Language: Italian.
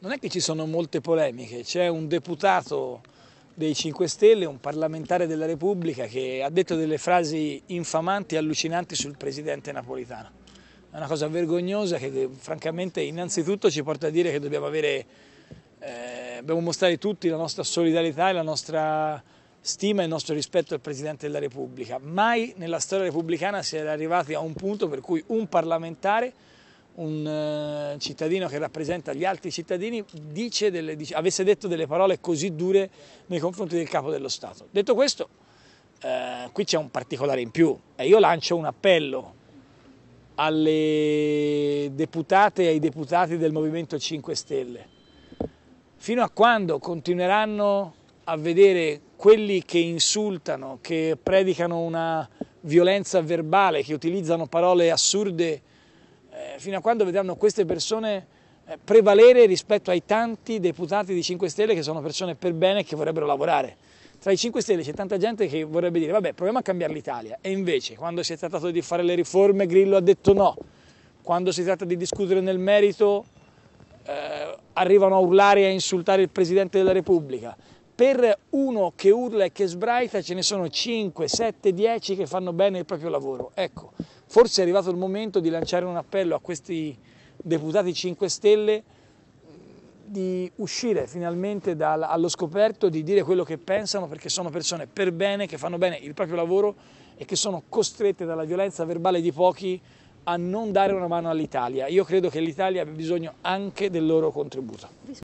non è che ci sono molte polemiche, c'è un deputato dei 5 Stelle, un parlamentare della Repubblica che ha detto delle frasi infamanti e allucinanti sul presidente napolitano. È una cosa vergognosa che francamente innanzitutto ci porta a dire che dobbiamo, avere, eh, dobbiamo mostrare tutti la nostra solidarietà e la nostra stima e il nostro rispetto al Presidente della Repubblica. Mai nella storia repubblicana si era arrivati a un punto per cui un parlamentare un eh, cittadino che rappresenta gli altri cittadini dice delle, dice, avesse detto delle parole così dure nei confronti del capo dello Stato. Detto questo, eh, qui c'è un particolare in più e io lancio un appello alle deputate e ai deputati del Movimento 5 Stelle. Fino a quando continueranno a vedere quelli che insultano, che predicano una violenza verbale, che utilizzano parole assurde, fino a quando vedranno queste persone eh, prevalere rispetto ai tanti deputati di 5 Stelle che sono persone per bene e che vorrebbero lavorare. Tra i 5 Stelle c'è tanta gente che vorrebbe dire vabbè proviamo a cambiare l'Italia e invece quando si è trattato di fare le riforme Grillo ha detto no, quando si tratta di discutere nel merito eh, arrivano a urlare e a insultare il Presidente della Repubblica. Per uno che urla e che sbraita ce ne sono 5, 7, 10 che fanno bene il proprio lavoro. Ecco, Forse è arrivato il momento di lanciare un appello a questi deputati 5 Stelle mm, di uscire finalmente dal, allo scoperto, di dire quello che pensano, perché sono persone per bene, che fanno bene il proprio lavoro e che sono costrette dalla violenza verbale di pochi a non dare una mano all'Italia. Io credo che l'Italia abbia bisogno anche del loro contributo.